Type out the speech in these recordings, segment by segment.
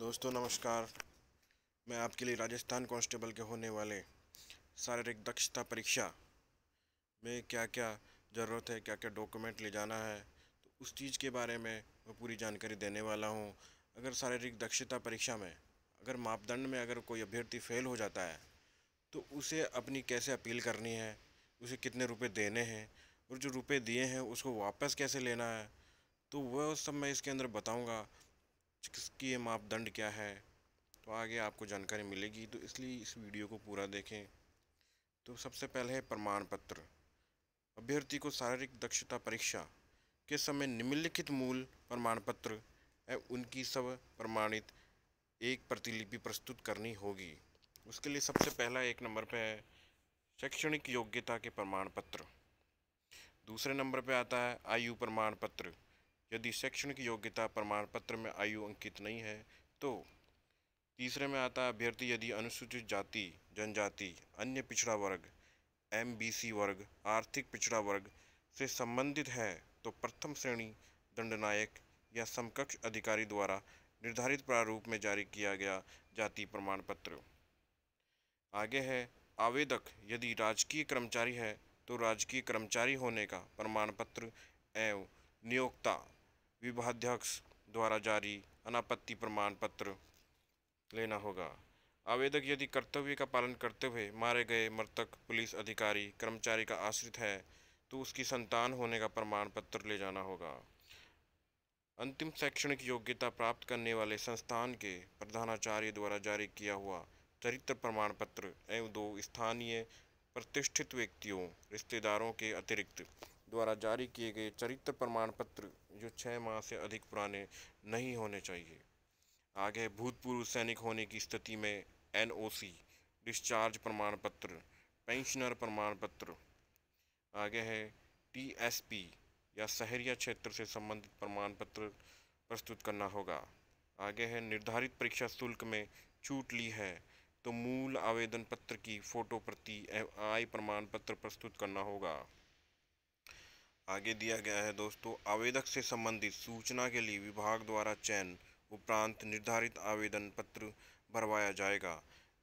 दोस्तों नमस्कार मैं आपके लिए राजस्थान कांस्टेबल के होने वाले शारीरिक दक्षता परीक्षा में क्या क्या ज़रूरत है क्या क्या डॉक्यूमेंट ले जाना है तो उस चीज़ के बारे में मैं पूरी जानकारी देने वाला हूँ अगर शारीरिक दक्षता परीक्षा में अगर मापदंड में अगर कोई अभ्यर्थी फेल हो जाता है तो उसे अपनी कैसे अपील करनी है उसे कितने रुपये देने हैं और जो रुपये दिए हैं उसको वापस कैसे लेना है तो वह सब मैं इसके अंदर बताऊँगा किसके मापदंड क्या है तो आगे आपको जानकारी मिलेगी तो इसलिए इस वीडियो को पूरा देखें तो सबसे पहले है प्रमाण पत्र अभ्यर्थी को शारीरिक दक्षता परीक्षा के समय निम्नलिखित मूल प्रमाण पत्र एवं उनकी सब प्रमाणित एक प्रतिलिपि प्रस्तुत करनी होगी उसके लिए सबसे पहला एक नंबर पर है शैक्षणिक योग्यता के प्रमाण पत्र दूसरे नंबर पर आता है आयु प्रमाण पत्र यदि शैक्षणिक योग्यता प्रमाण पत्र में आयु अंकित नहीं है तो तीसरे में आता है अभ्यर्थी यदि अनुसूचित जाति जनजाति अन्य पिछड़ा वर्ग एम वर्ग आर्थिक पिछड़ा वर्ग से संबंधित है तो प्रथम श्रेणी दंडनायक या समकक्ष अधिकारी द्वारा निर्धारित प्रारूप में जारी किया गया जाति प्रमाण पत्र आगे है आवेदक यदि राजकीय कर्मचारी है तो राजकीय कर्मचारी होने का प्रमाण पत्र एवं नियोक्ता विभाध्यक्ष द्वारा जारी अनापत्ति प्रमाण पत्र लेना होगा आवेदक यदि कर्तव्य का पालन करते हुए मारे गए मृतक पुलिस अधिकारी कर्मचारी का आश्रित है तो उसकी संतान होने का प्रमाण पत्र ले जाना होगा अंतिम शैक्षणिक योग्यता प्राप्त करने वाले संस्थान के प्रधानाचार्य द्वारा जारी किया हुआ चरित्र प्रमाण पत्र एवं दो स्थानीय प्रतिष्ठित व्यक्तियों रिश्तेदारों के अतिरिक्त द्वारा जारी किए गए चरित्र प्रमाण पत्र जो छः माह से अधिक पुराने नहीं होने चाहिए आगे भूतपूर्व सैनिक होने की स्थिति में एनओसी डिस्चार्ज प्रमाण पत्र पेंशनर प्रमाण पत्र आगे है टीएसपी या शहरिया क्षेत्र से संबंधित प्रमाण पत्र प्रस्तुत करना होगा आगे है निर्धारित परीक्षा शुल्क में छूट ली है तो मूल आवेदन पत्र की फ़ोटो प्रति आय प्रमाण पत्र प्रस्तुत करना होगा आगे दिया गया है दोस्तों आवेदक से संबंधित सूचना के लिए विभाग द्वारा चयन उपरांत निर्धारित आवेदन पत्र भरवाया जाएगा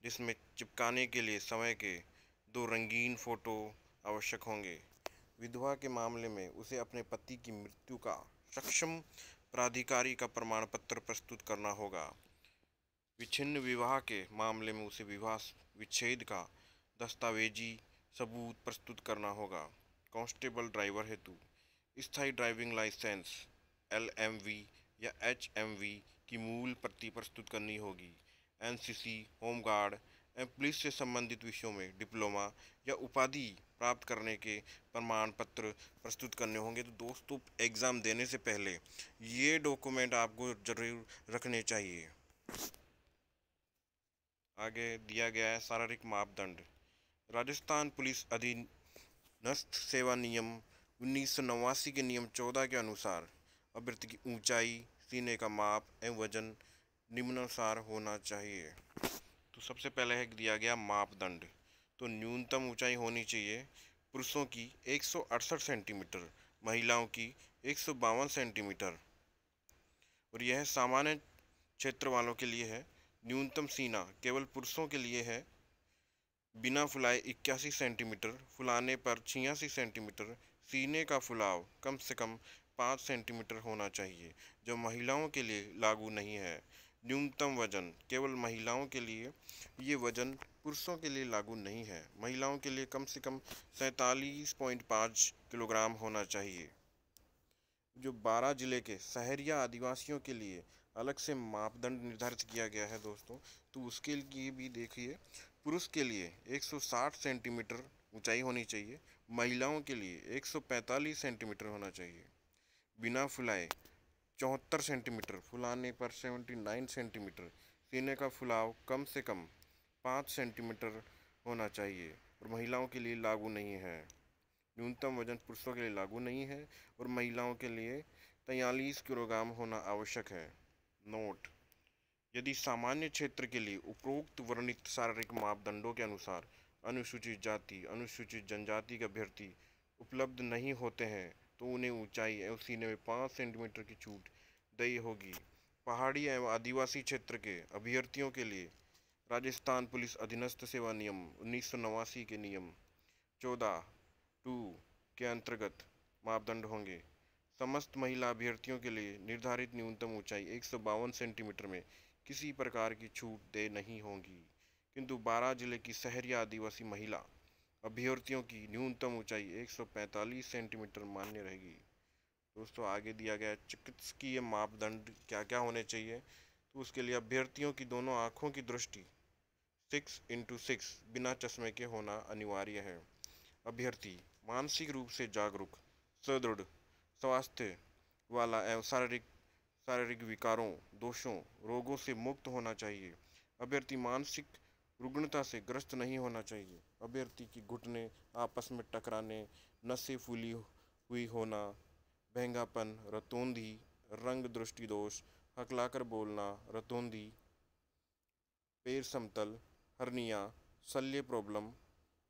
जिसमें चिपकाने के लिए समय के दो रंगीन फ़ोटो आवश्यक होंगे विधवा के मामले में उसे अपने पति की मृत्यु का सक्षम प्राधिकारी का प्रमाण पत्र प्रस्तुत करना होगा विच्छिन्न विवाह के मामले में उसे विवाह विच्छेद का दस्तावेजी सबूत प्रस्तुत करना होगा कांस्टेबल ड्राइवर हेतु स्थायी ड्राइविंग लाइसेंस एल या एच की मूल प्रति प्रस्तुत करनी होगी एनसीसी होमगार्ड एवं पुलिस से संबंधित विषयों में डिप्लोमा या उपाधि प्राप्त करने के प्रमाण पत्र प्रस्तुत करने होंगे तो दोस्तों एग्ज़ाम देने से पहले ये डॉक्यूमेंट आपको जरूर रखने चाहिए आगे दिया गया है शारीरिक मापदंड राजस्थान पुलिस अधिन नष्ट सेवा नियम उन्नीस के नियम 14 के अनुसार अवृत्त की ऊंचाई सीने का माप एवं वजन निम्नानुसार होना चाहिए तो सबसे पहले है दिया गया मापदंड तो न्यूनतम ऊंचाई होनी चाहिए पुरुषों की एक सेंटीमीटर महिलाओं की एक सेंटीमीटर और यह सामान्य क्षेत्र वालों के लिए है न्यूनतम सीना केवल पुरुषों के लिए है बिना फुलाए इक्यासी सेंटीमीटर फुलाने पर छियासी सेंटीमीटर सीने का फुलाव कम से कम पाँच सेंटीमीटर होना चाहिए जो महिलाओं के लिए लागू नहीं है न्यूनतम वजन केवल महिलाओं के लिए ये वजन पुरुषों के लिए लागू नहीं है महिलाओं के लिए कम से कम सैंतालीस पॉइंट पाँच किलोग्राम होना चाहिए जो बारह ज़िले के शहरिया आदिवासियों के लिए अलग से मापदंड निर्धारित किया गया है दोस्तों तो उसके लिए भी देखिए पुरुष के लिए 160 सेंटीमीटर ऊंचाई होनी चाहिए महिलाओं के लिए 145 सेंटीमीटर होना चाहिए बिना फुलाए चौहत्तर सेंटीमीटर फुलाने पर 79 सेंटीमीटर सीने का फुलाव कम से कम पाँच सेंटीमीटर होना चाहिए और महिलाओं के लिए लागू नहीं है न्यूनतम वजन पुरुषों के लिए लागू नहीं है और महिलाओं के लिए तैयलीस किलोग्राम होना आवश्यक है नोट यदि सामान्य क्षेत्र के लिए उपरोक्त वर्णित शारीरिक मापदंडों के अनुसार अनुसूचित जाति अनुसूचित जनजाति के अभ्यर्थी उपलब्ध नहीं होते हैं तो उन्हें ऊंचाई एवं सीने में पाँच सेंटीमीटर की छूट दई होगी पहाड़ी एवं आदिवासी क्षेत्र के अभ्यर्थियों के लिए राजस्थान पुलिस अधीनस्थ सेवा नियम उन्नीस के नियम चौदह टू के अंतर्गत मापदंड होंगे समस्त महिला अभ्यर्थियों के लिए निर्धारित न्यूनतम ऊंचाई एक सेंटीमीटर में किसी प्रकार की छूट दे नहीं होंगी किंतु बारह जिले की शहरी आदिवासी महिला अभ्यर्थियों की न्यूनतम ऊंचाई 145 सेंटीमीटर मान्य रहेगी दोस्तों आगे दिया गया चिकित्सकीय मापदंड क्या क्या होने चाहिए तो उसके लिए अभ्यर्थियों की दोनों आँखों की दृष्टि सिक्स इंटू सिक्स बिना चश्मे के होना अनिवार्य है अभ्यर्थी मानसिक रूप से जागरूक सुदृढ़ स्वास्थ्य वाला एवं शारीरिक शारीरिक विकारों दोषों रोगों से मुक्त होना चाहिए अभ्यर्थी मानसिक रुग्णता से ग्रस्त नहीं होना चाहिए अभ्यर्थी की घुटने आपस में टकराने नसें फूली हुई होना भेंगापन रतौंधी रंग दृष्टि दोष हकलाकर बोलना रतौंधी पैर समतल हरनिया शल्य प्रॉब्लम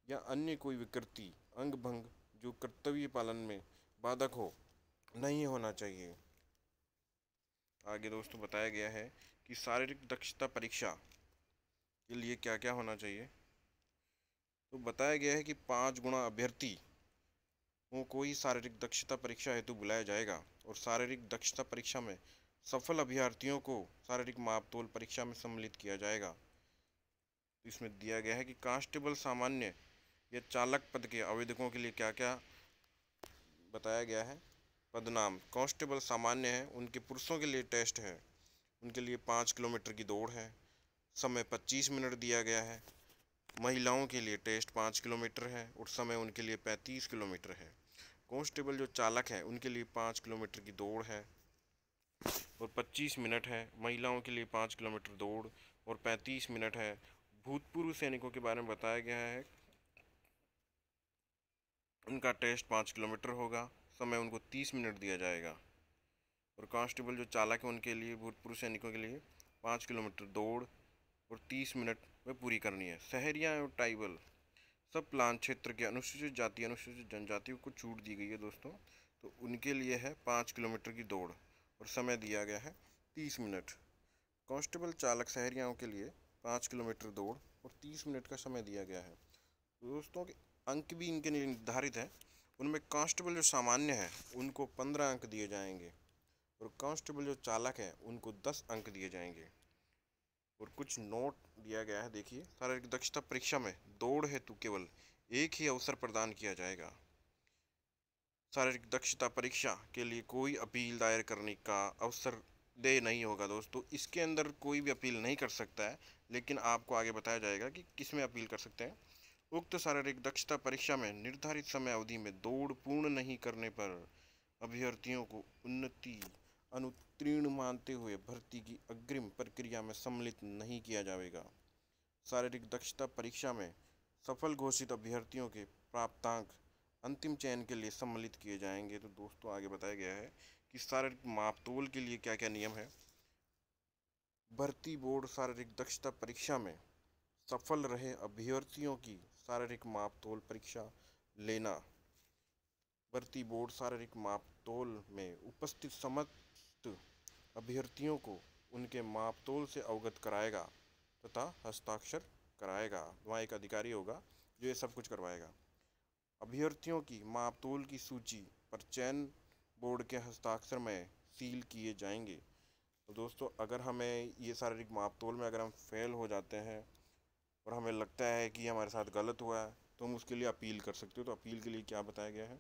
या अन्य कोई विकृति अंग भंग जो कर्तव्य पालन में बाधक हो नहीं होना चाहिए आगे दोस्तों बताया गया है कि शारीरिक दक्षता परीक्षा के लिए क्या क्या होना चाहिए तो बताया गया है कि पाँच गुणा अभ्यर्थी को कोई शारीरिक दक्षता परीक्षा हेतु बुलाया जाएगा और शारीरिक दक्षता परीक्षा में सफल अभ्यर्थियों को शारीरिक मापतोल परीक्षा में सम्मिलित किया जाएगा तो इसमें दिया गया है कि कांस्टेबल सामान्य या चालक पद के आवेदकों के लिए क्या क्या बताया गया है पदनाम कांस्टेबल सामान्य हैं उनके पुरुषों के लिए टेस्ट है उनके लिए पाँच किलोमीटर की दौड़ है समय पच्चीस मिनट दिया गया है महिलाओं के लिए टेस्ट पाँच किलोमीटर है और समय उनके लिए पैंतीस किलोमीटर है कांस्टेबल जो चालक हैं उनके लिए पाँच किलोमीटर की दौड़ है और पच्चीस मिनट है महिलाओं के लिए पाँच किलोमीटर दौड़ और पैंतीस मिनट है भूतपूर्व सैनिकों के बारे में बताया गया है उनका टेस्ट पाँच किलोमीटर होगा समय उनको तीस मिनट दिया जाएगा और कांस्टेबल जो चालक है उनके लिए भूतपूर्व सैनिकों के लिए पाँच किलोमीटर दौड़ और तीस मिनट में पूरी करनी है शहरियाँ और टाइबल सब प्लान क्षेत्र के अनुसूचित जाति अनुसूचित जनजाति को छूट दी गई है दोस्तों तो उनके लिए है पाँच किलोमीटर की दौड़ और समय दिया गया है तीस मिनट कांस्टेबल चालक शहरियाओं के लिए पाँच किलोमीटर दौड़ और तीस मिनट का समय दिया गया है दोस्तों के अंक भी इनके निर्धारित हैं उनमें कांस्टेबल जो सामान्य हैं उनको पंद्रह अंक दिए जाएंगे और कांस्टेबल जो चालक हैं उनको दस अंक दिए जाएंगे और कुछ नोट दिया गया है देखिए शारीरिक दक्षता परीक्षा में दौड़ हेतु तो केवल एक ही अवसर प्रदान किया जाएगा शारीरिक दक्षता परीक्षा के लिए कोई अपील दायर करने का अवसर दे नहीं होगा दोस्तों इसके अंदर कोई भी अपील नहीं कर सकता है लेकिन आपको आगे बताया जाएगा कि किस में अपील कर सकते हैं उक्त शारीरिक दक्षता परीक्षा में निर्धारित समय अवधि में दौड़ पूर्ण नहीं करने पर अभ्यर्थियों को उन्नति अनुत्तीर्ण मानते हुए भर्ती की अग्रिम प्रक्रिया में सम्मिलित नहीं किया जाएगा शारीरिक दक्षता परीक्षा में सफल घोषित अभ्यर्थियों के प्राप्तांक अंतिम चयन के लिए सम्मिलित किए जाएंगे तो दोस्तों आगे बताया गया है कि शारीरिक मापतोल के लिए क्या क्या नियम है भर्ती बोर्ड शारीरिक दक्षता परीक्षा में सफल रहे अभ्यर्थियों की शारीरिक माप तोल परीक्षा लेना भर्ती बोर्ड शारीरिक मापतोल में उपस्थित समस्त अभ्यर्थियों को उनके मापतोल से अवगत कराएगा तथा हस्ताक्षर कराएगा वहाँ एक अधिकारी होगा जो ये सब कुछ करवाएगा अभ्यर्थियों की मापतोल की सूची पर चयन बोर्ड के हस्ताक्षर में सील किए जाएंगे तो दोस्तों अगर हमें ये शारीरिक मापतोल में अगर हम फेल हो जाते हैं और हमें लगता है कि हमारे साथ गलत हुआ है तो हम उसके लिए अपील कर सकते हो तो अपील के लिए क्या बताया गया है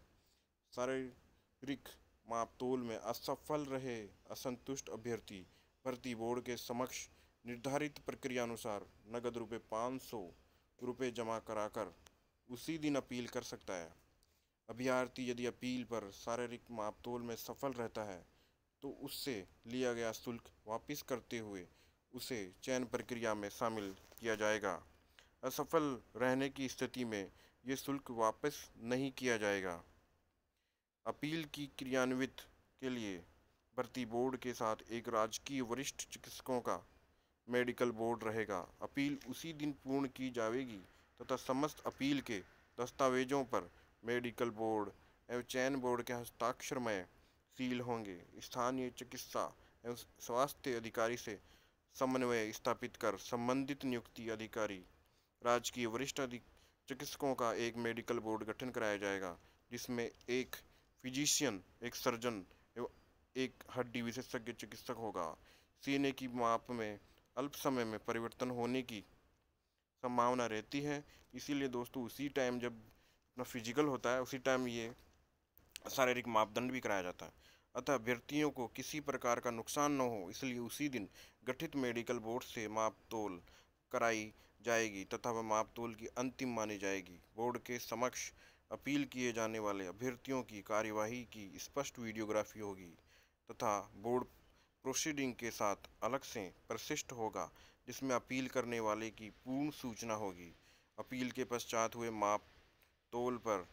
शारीरिक मापतोल में असफल रहे असंतुष्ट अभ्यर्थी भर्ती बोर्ड के समक्ष निर्धारित प्रक्रिया अनुसार नगद रुपये पाँच सौ रुपये जमा कराकर उसी दिन अपील कर सकता है अभ्यर्थी यदि अपील पर शारीरिक मापतोल में सफल रहता है तो उससे लिया गया शुल्क वापस करते हुए उसे चयन प्रक्रिया में शामिल किया जाएगा असफल रहने की स्थिति में ये शुल्क वापस नहीं किया जाएगा अपील की क्रियान्वित के लिए भर्ती बोर्ड के साथ एक राजकीय वरिष्ठ चिकित्सकों का मेडिकल बोर्ड रहेगा अपील उसी दिन पूर्ण की जाएगी तथा समस्त अपील के दस्तावेजों पर मेडिकल बोर्ड एवं चयन बोर्ड के हस्ताक्षर में सील होंगे स्थानीय चिकित्सा एवं स्वास्थ्य अधिकारी से समन्वय स्थापित कर संबंधित नियुक्ति अधिकारी राज्य की वरिष्ठ चिकित्सकों का एक मेडिकल बोर्ड गठन कराया जाएगा जिसमें एक फिजिशियन एक सर्जन एवं एक हड्डी विशेषज्ञ चिकित्सक होगा सीने की माप में अल्प समय में परिवर्तन होने की संभावना रहती है इसीलिए दोस्तों उसी टाइम जब अपना फिजिकल होता है उसी टाइम ये शारीरिक मापदंड भी कराया जाता है अतः अभ्यर्थियों को किसी प्रकार का नुकसान न हो इसलिए उसी दिन गठित मेडिकल बोर्ड से माप तोल कराई जाएगी तथा वह मापतोल की अंतिम मानी जाएगी बोर्ड के समक्ष अपील किए जाने वाले अभ्यर्थियों की कार्यवाही की स्पष्ट वीडियोग्राफी होगी तथा बोर्ड प्रोसीडिंग के साथ अलग से प्रशिष्ट होगा जिसमें अपील करने वाले की पूर्ण सूचना होगी अपील के पश्चात हुए माप तोल पर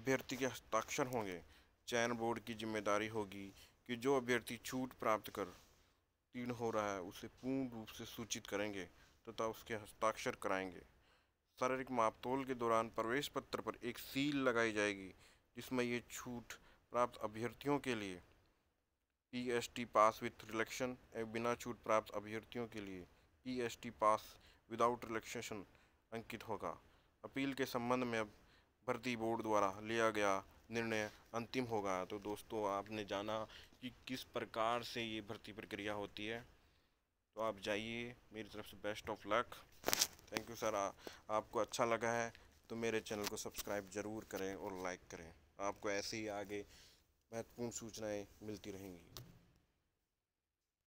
अभ्यर्थी के हस्ताक्षर होंगे चयन बोर्ड की जिम्मेदारी होगी कि जो अभ्यर्थी छूट प्राप्त कर तीर्ण हो रहा है उसे पूर्ण रूप से सूचित करेंगे तथा उसके हस्ताक्षर कराएंगे शारीरिक मापतोल के दौरान प्रवेश पत्र पर एक सील लगाई जाएगी जिसमें ये छूट प्राप्त अभ्यर्थियों के लिए P S T pass with relaxation एवं बिना छूट प्राप्त अभ्यर्थियों के लिए P S T pass without relaxation अंकित होगा अपील के संबंध में अब भर्ती बोर्ड द्वारा लिया गया निर्णय अंतिम होगा तो दोस्तों आपने जाना कि किस प्रकार से ये भर्ती प्रक्रिया होती है तो आप जाइए मेरी तरफ से best of luck thank you sir आपको अच्छा लगा है तो मेरे चैनल को सब्सक्राइब ज़रूर करें और लाइक करें आपको ऐसे ही आगे महत्वपूर्ण सूचनाएं मिलती रहेंगी